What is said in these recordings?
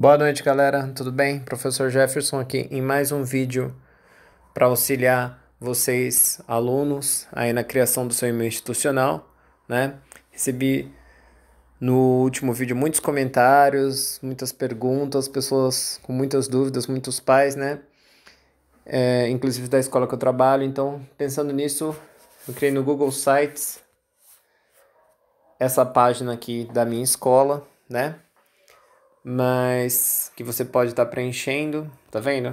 Boa noite, galera. Tudo bem? Professor Jefferson aqui em mais um vídeo para auxiliar vocês, alunos, aí na criação do seu e-mail institucional, né? Recebi no último vídeo muitos comentários, muitas perguntas, pessoas com muitas dúvidas, muitos pais, né? É, inclusive da escola que eu trabalho. Então, pensando nisso, eu criei no Google Sites essa página aqui da minha escola, né? mas que você pode estar tá preenchendo, tá vendo?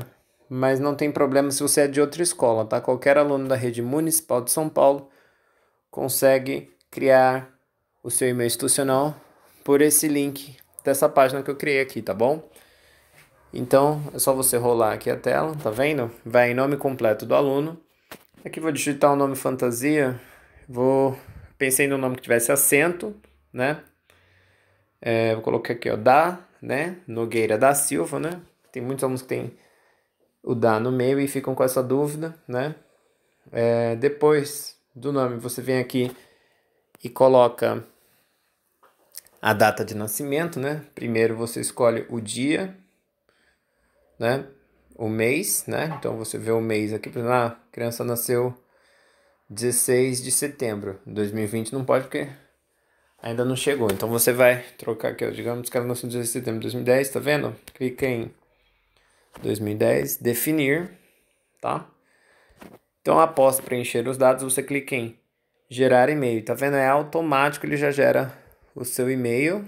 Mas não tem problema se você é de outra escola, tá? Qualquer aluno da rede municipal de São Paulo consegue criar o seu e-mail institucional por esse link dessa página que eu criei aqui, tá bom? Então, é só você rolar aqui a tela, tá vendo? Vai em nome completo do aluno. Aqui vou digitar o nome fantasia. Vou pensei no nome que tivesse acento, né? É, vou colocar aqui, ó, da né? Nogueira da Silva, né? Tem muitos alunos que tem o da no meio e ficam com essa dúvida, né? É, depois do nome, você vem aqui e coloca a data de nascimento, né? Primeiro você escolhe o dia, né? O mês, né? Então você vê o mês aqui, por exemplo, ah, a criança nasceu 16 de setembro. 2020 não pode porque ainda não chegou. Então você vai trocar aqui, digamos que ela lançou 16 de setembro de 2010, tá vendo? Clica em 2010, definir, tá? Então após preencher os dados, você clica em gerar e-mail, tá vendo? É automático, ele já gera o seu e-mail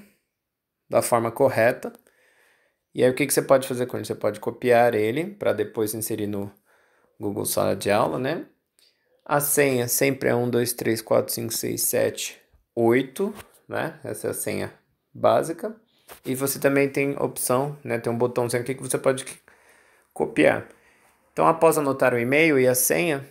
da forma correta. E aí o que, que você pode fazer com ele? Você pode copiar ele para depois inserir no Google Sala de Aula, né? A senha sempre é 1, 2, 3, 4, 5, 6, 7, 8, né? Essa é a senha básica. E você também tem opção, né? Tem um botãozinho aqui que você pode copiar. Então, após anotar o e-mail e a senha,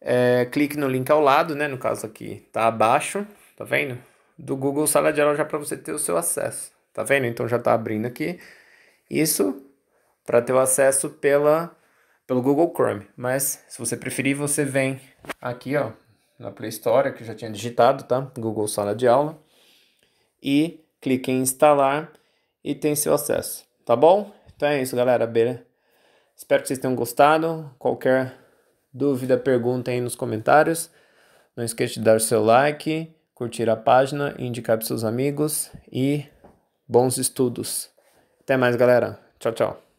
é, clique no link ao lado, né? No caso aqui, tá abaixo, tá vendo? Do Google Sala de Aula já para você ter o seu acesso, tá vendo? Então já tá abrindo aqui. Isso para ter o acesso pela pelo Google Chrome. Mas se você preferir, você vem aqui, ó, na Play Store, que eu já tinha digitado, tá? Google Sala de Aula. E clique em instalar e tem seu acesso, tá bom? Então é isso, galera. Beleza. Espero que vocês tenham gostado. Qualquer dúvida, pergunta aí nos comentários. Não esqueça de dar o seu like, curtir a página, indicar para seus amigos e bons estudos. Até mais, galera. Tchau, tchau.